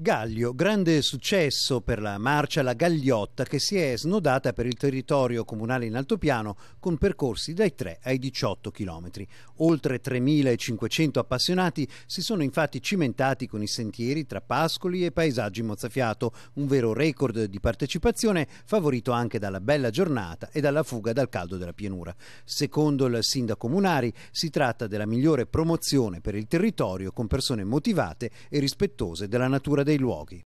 Gaglio, grande successo per la marcia La Gagliotta che si è snodata per il territorio comunale in altopiano con percorsi dai 3 ai 18 km. Oltre 3.500 appassionati si sono infatti cimentati con i sentieri tra pascoli e paesaggi mozzafiato, un vero record di partecipazione favorito anche dalla bella giornata e dalla fuga dal caldo della pianura. Secondo il sindaco Munari si tratta della migliore promozione per il territorio con persone motivate e rispettose della natura dei luoghi.